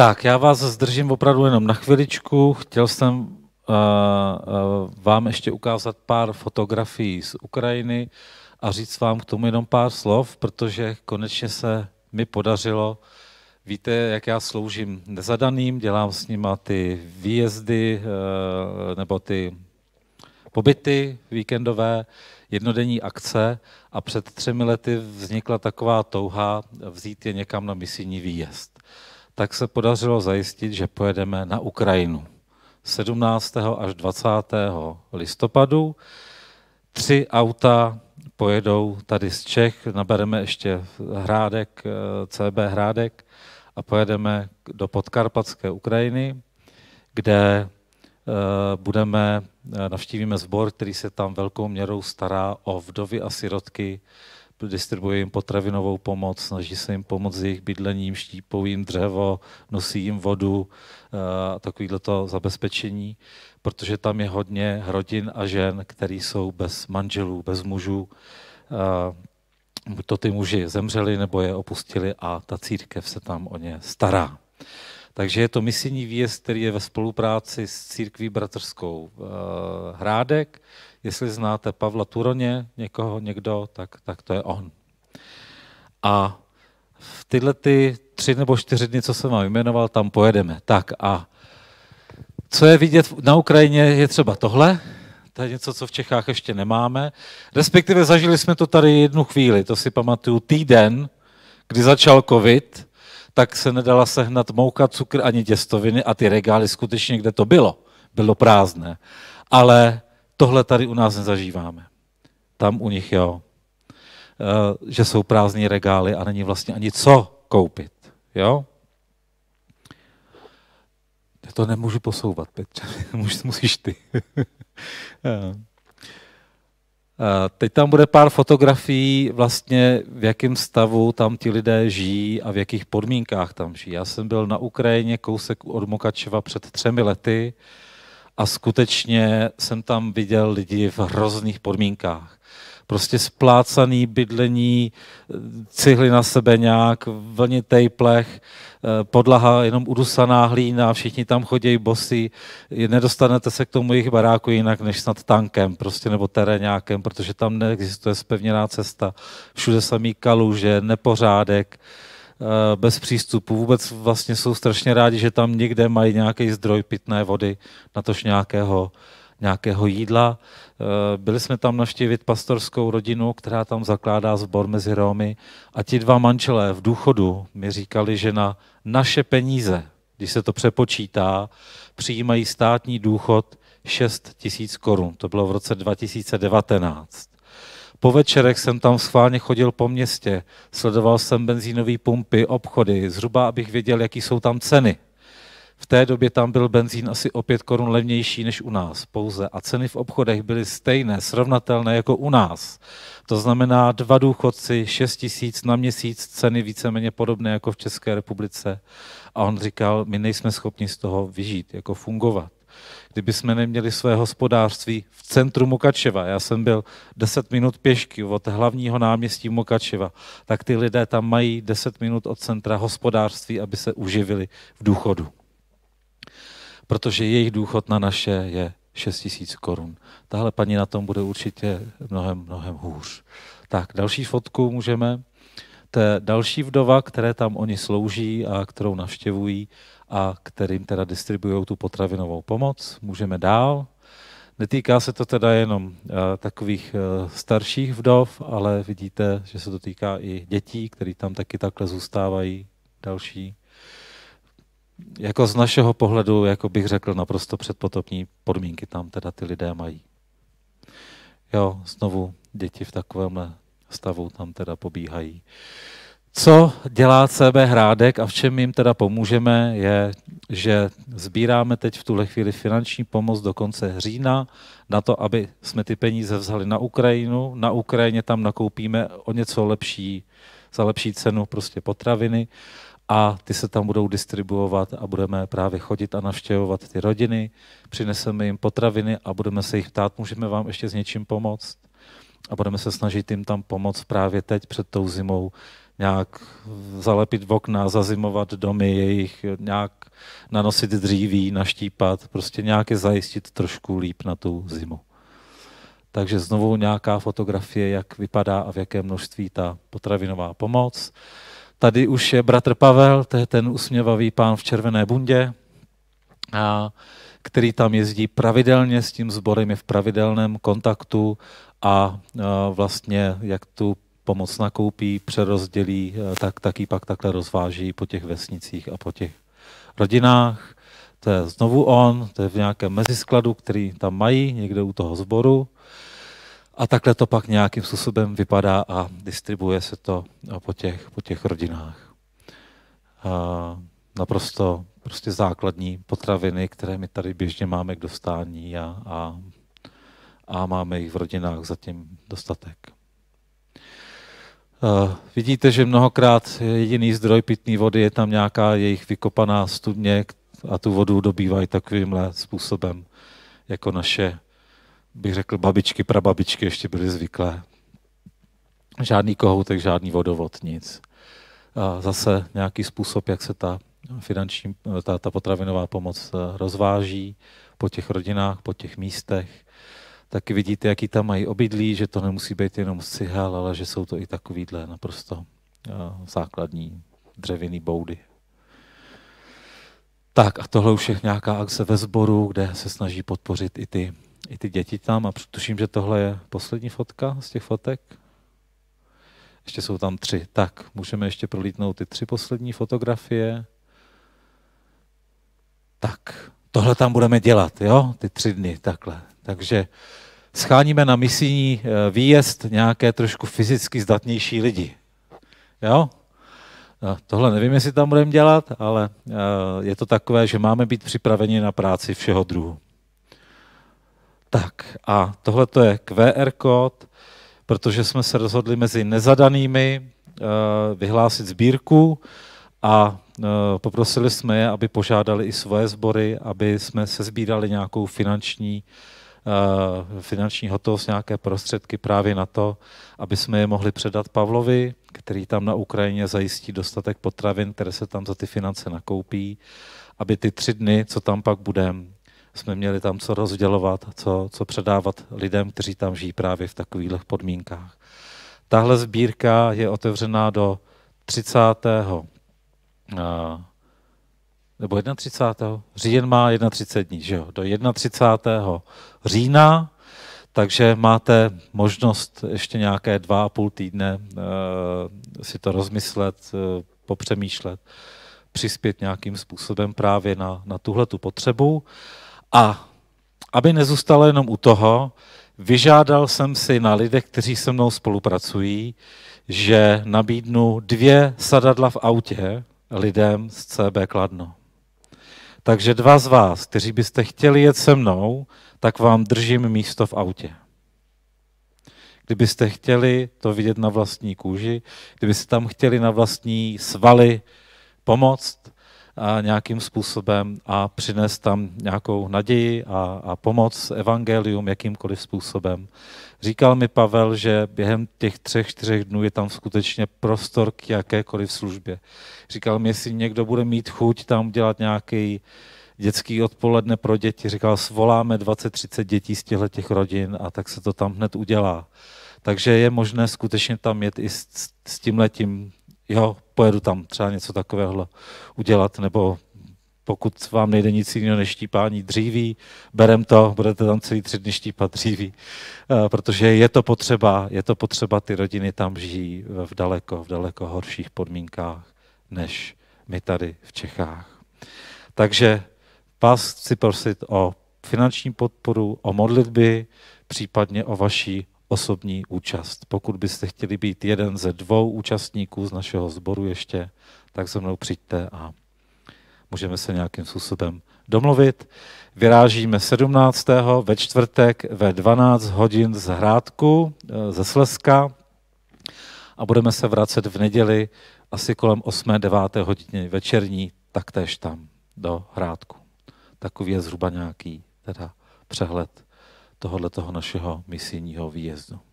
Tak, já vás zdržím opravdu jenom na chviličku. Chtěl jsem uh, uh, vám ještě ukázat pár fotografií z Ukrajiny a říct vám k tomu jenom pár slov, protože konečně se mi podařilo. Víte, jak já sloužím nezadaným, dělám s nima ty výjezdy uh, nebo ty pobyty víkendové, jednodenní akce a před třemi lety vznikla taková touha vzít je někam na misijní výjezd tak se podařilo zajistit, že pojedeme na Ukrajinu. 17. až 20. listopadu. Tři auta pojedou tady z Čech, nabereme ještě Hrádek, eh, CB Hrádek a pojedeme do podkarpatské Ukrajiny, kde eh, budeme, eh, navštívíme sbor, který se tam velkou měrou stará o vdovy a sirotky distribuje jim potravinovou pomoc, snaží se jim pomoct s jejich bydlením, štípou jim dřevo, nosí jim vodu, eh, takovýhle to zabezpečení, protože tam je hodně rodin a žen, které jsou bez manželů, bez mužů. Eh, buď to ty muži zemřeli, nebo je opustili a ta církev se tam o ně stará. Takže je to misijní výjezd, který je ve spolupráci s církví bratrskou eh, Hrádek. Jestli znáte Pavla Turoně, někoho, někdo, tak, tak to je on. A v tyhle ty tři nebo čtyři dny, co jsem vám jmenoval, tam pojedeme. Tak a co je vidět na Ukrajině, je třeba tohle. To je něco, co v Čechách ještě nemáme. Respektive zažili jsme to tady jednu chvíli, to si pamatuju, týden, kdy začal covid, tak se nedala sehnat mouka, cukr ani těstoviny a ty regály skutečně, kde to bylo, bylo prázdné. Ale tohle tady u nás nezažíváme. Tam u nich jo, eh, že jsou prázdné regály a není vlastně ani co koupit. Jo? Já to nemůžu posouvat, Petře, musíš ty. Eh, Teď tam bude pár fotografií, vlastně v jakém stavu tam ti lidé žijí a v jakých podmínkách tam žijí. Já jsem byl na Ukrajině kousek od Mokačeva před třemi lety a skutečně jsem tam viděl lidi v hrozných podmínkách prostě splácaný bydlení, cihly na sebe nějak, vlnitej plech, eh, podlaha jenom udusaná hlína, všichni tam chodí bosí, nedostanete se k tomu jejich baráku jinak než snad tankem prostě nebo terénákem, protože tam neexistuje spevněná cesta, všude samý kaluže, nepořádek, eh, bez přístupu. Vůbec vlastně jsou strašně rádi, že tam někde mají nějaký zdroj pitné vody, natož nějakého nějakého jídla. Eh, byli jsme tam navštívit pastorskou rodinu, která tam zakládá sbor mezi Romy a ti dva manželé v důchodu mi říkali, že na naše peníze, když se to přepočítá, přijímají státní důchod 6 tisíc korun. To bylo v roce 2019. Po večerech jsem tam schválně chodil po městě, sledoval jsem benzínové pumpy, obchody, zhruba abych věděl, jaký jsou tam ceny – v té době tam byl benzín asi o 5 korun levnější než u nás pouze a ceny v obchodech byly stejné, srovnatelné jako u nás. To znamená dva důchodci, 6 tisíc na měsíc, ceny víceméně podobné jako v České republice. A on říkal, my nejsme schopni z toho vyžít, jako fungovat kdyby jsme neměli své hospodářství v centru Mokačeva. Já jsem byl 10 minut pěšky od hlavního náměstí Mokačeva, tak ty lidé tam mají 10 minut od centra hospodářství, aby se uživili v důchodu protože jejich důchod na naše je 6 tisíc korun. Tahle paní na tom bude určitě mnohem, mnohem hůř. Tak, další fotku můžeme. To je další vdova, které tam oni slouží a kterou navštěvují a kterým teda distribuují tu potravinovou pomoc. Můžeme dál. Netýká se to teda jenom eh, takových eh, starších vdov, ale vidíte, že se to týká i dětí, které tam taky takhle zůstávají další jako z našeho pohledu, jako bych řekl, naprosto předpotopní podmínky tam teda ty lidé mají. Jo, znovu děti v takovémhle stavu tam teda pobíhají. Co dělá CB Hrádek a v čem jim teda pomůžeme, je, že sbíráme teď v tuhle chvíli finanční pomoc do konce října na to, aby jsme ty peníze vzali na Ukrajinu. Na Ukrajině tam nakoupíme o něco lepší, za lepší cenu prostě potraviny a ty se tam budou distribuovat a budeme právě chodit a navštěvovat ty rodiny, přineseme jim potraviny a budeme se jich ptát, můžeme vám ještě s něčím pomoct a budeme se snažit jim tam pomoct právě teď před tou zimou, nějak zalepit v okna, zazimovat domy jejich, nějak nanosit dříví, naštípat, prostě nějak je zajistit trošku líp na tu zimu. Takže znovu nějaká fotografie, jak vypadá a v jaké množství ta potravinová pomoc. Tady už je bratr Pavel, to je ten usměvavý pán v červené bundě, a, který tam jezdí pravidelně s tím sborem, je v pravidelném kontaktu a, vlastně jak tu pomoc nakoupí, přerozdělí, tak, tak ji pak takhle rozváží po těch vesnicích a po těch rodinách. To je znovu on, to je v nějakém meziskladu, který tam mají, někde u toho sboru. A takhle to pak nějakým způsobem vypadá a distribuje se to no, po těch, po těch rodinách. A naprosto prostě základní potraviny, které my tady běžně máme k dostání a, a, a máme jich v rodinách zatím dostatek. Uh, vidíte, že mnohokrát jediný zdroj pitné vody je tam nějaká jejich vykopaná studně a tu vodu dobývají takovýmhle způsobem jako naše bych řekl, babičky, prababičky ještě byly zvyklé. Žádný kohoutek, žádný vodovod, nic. A zase nějaký způsob, jak se ta finanční, ta, ta potravinová pomoc eh, rozváží po těch rodinách, po těch místech. Taky vidíte, jaký tam mají obydlí, že to nemusí být jenom z cihel, ale že jsou to i takovýhle naprosto eh, základní dřevěný boudy. Tak a tohle už je nějaká akce ve sboru, kde se snaží podpořit i ty i ty děti tam a tuším, že tohle je poslední fotka z těch fotek. Ještě jsou tam tři. Tak, můžeme ještě prolítnout ty tři poslední fotografie. Tak, tohle tam budeme dělat, jo, ty tři dny, takhle. Takže scháníme na misijní eh, výjezd nějaké trošku fyzicky zdatnější lidi. Jo? No, tohle nevím, jestli tam budeme dělat, ale eh, je to takové, že máme být připraveni na práci všeho druhu. Tak a tohle to je QR kód, protože jsme se rozhodli mezi nezadanými eh, vyhlásit sbírku a eh, poprosili jsme je, aby požádali i svoje sbory, aby jsme se sbírali nějakou finanční, eh, finanční hotovost, nějaké prostředky právě na to, aby jsme je mohli předat Pavlovi, který tam na Ukrajině zajistí dostatek potravin, které se tam za ty finance nakoupí, aby ty tři dny, co tam pak budeme, jsme měli tam co rozdělovat, co, co předávat lidem, kteří tam žijí právě v takových podmínkách. Tahle sbírka je otevřená do 30. nebo 31. Říjen má 31 dní, že jo? Do 31. října, takže máte možnost ještě nějaké dva a půl týdne e, si to rozmyslet, e, popřemýšlet, přispět nějakým způsobem právě na, na tuhle tu potřebu. A aby nezůstalo jenom u toho, vyžádal jsem si na lidech, kteří se mnou spolupracují, že nabídnu dvě sadadla v autě lidem z CB Kladno. Takže dva z vás, kteří byste chtěli jet se mnou, tak vám držím místo v autě. Kdybyste chtěli to vidět na vlastní kůži, kdybyste tam chtěli na vlastní svaly pomoct, nějakým způsobem a přinést tam nějakou naději a, a pomoc evangelium jakýmkoliv způsobem. Říkal mi Pavel, že během těch třech, čtyřech dnů je tam skutečně prostor k jakékoliv službě. Říkal mi, jestli někdo bude mít chuť tam dělat nějaký dětský odpoledne pro děti. Říkal, svoláme 20-30 dětí z těchto těch rodin a tak se to tam hned udělá. Takže je možné skutečně tam jet i s, s tímhletím, jo, pojedu tam třeba něco takového udělat, nebo pokud vám nejde nic jiného než štípání dříví, berem to, budete tam celý tři dny štípat dříví, eh, protože je to potřeba, je to potřeba, ty rodiny tam žijí v daleko, v daleko horších podmínkách, než my tady v Čechách. Takže vás chci prosit o finanční podporu, o modlitby, případně o vaší osobní účast. Pokud byste chtěli být jeden ze dvou účastníků z našeho sboru ještě, tak se mnou přijďte a můžeme se nějakým způsobem domluvit. Vyrážíme 17. ve čtvrtek ve 12 hodin z Hrádku, eh, ze Slezska a budeme se vracet v neděli asi kolem 8. 9. hodině večerní, taktéž tam do Hrádku. Takový je zhruba nějaký teda přehled tohoto našeho misijního výjezdu.